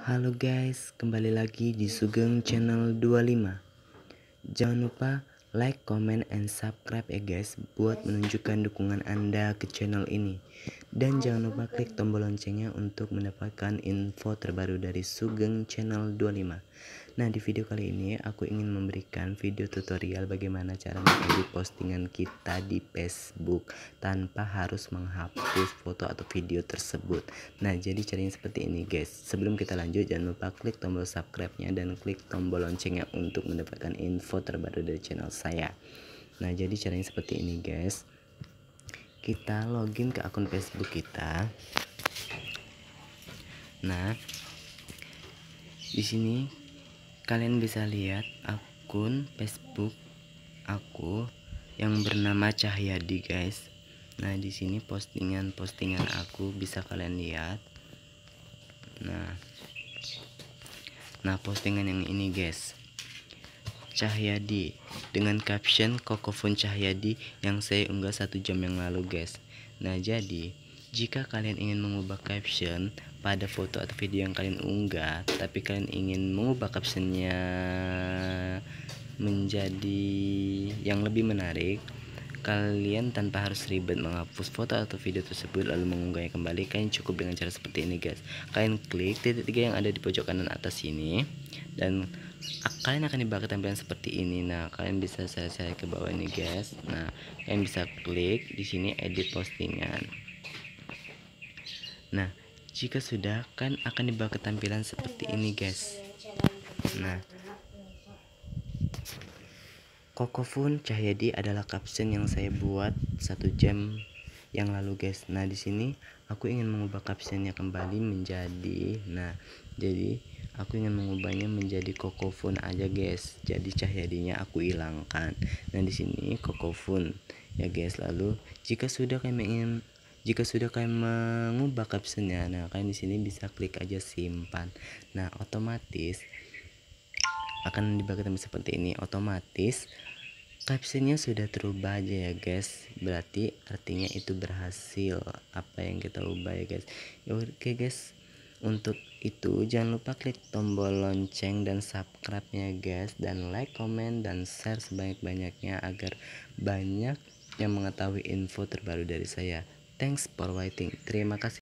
Halo guys, kembali lagi di Sugeng Channel 25 Jangan lupa like, comment, and subscribe ya guys Buat menunjukkan dukungan anda ke channel ini dan jangan lupa klik tombol loncengnya untuk mendapatkan info terbaru dari Sugeng Channel 25. Nah, di video kali ini aku ingin memberikan video tutorial bagaimana cara mengedit postingan kita di Facebook tanpa harus menghapus foto atau video tersebut. Nah, jadi caranya seperti ini, guys. Sebelum kita lanjut, jangan lupa klik tombol subscribe-nya dan klik tombol loncengnya untuk mendapatkan info terbaru dari channel saya. Nah, jadi caranya seperti ini, guys kita login ke akun Facebook kita. Nah, di sini kalian bisa lihat akun Facebook aku yang bernama Cahyadi, guys. Nah, di sini postingan-postingan aku bisa kalian lihat. Nah. Nah, postingan yang ini, guys. Cahyadi dengan caption Kokofun Cahyadi yang saya unggah satu jam yang lalu guys Nah jadi jika kalian ingin mengubah caption pada foto atau video yang kalian unggah tapi kalian ingin mengubah captionnya menjadi yang lebih menarik Kalian tanpa harus ribet menghapus foto atau video tersebut lalu mengunggahnya kembali. Kalian cukup dengan cara seperti ini guys. Kalian klik titik tiga yang ada di pojok kanan atas ini dan kalian akan dibawa ke tampilan seperti ini. Nah kalian bisa saya ke bawah ini guys. Nah kalian bisa klik di sini edit postingan. Nah jika sudah kan akan dibawa ke tampilan seperti ini guys. Nah Kokofun Cahyadi adalah caption yang saya buat satu jam yang lalu guys. Nah di sini aku ingin mengubah captionnya kembali menjadi, nah jadi aku ingin mengubahnya menjadi kokofun aja guys. Jadi Cahyadinya aku hilangkan. Nah di sini kokofun ya guys. Lalu jika sudah kalian ingin jika sudah kalian mengubah captionnya, nah kalian di sini bisa klik aja simpan. Nah otomatis akan dibagikan seperti ini otomatis captionnya sudah terubah aja ya guys berarti artinya itu berhasil apa yang kita ubah ya guys ya, oke guys untuk itu jangan lupa klik tombol lonceng dan subscribe nya guys dan like comment dan share sebanyak-banyaknya agar banyak yang mengetahui info terbaru dari saya thanks for waiting terima kasih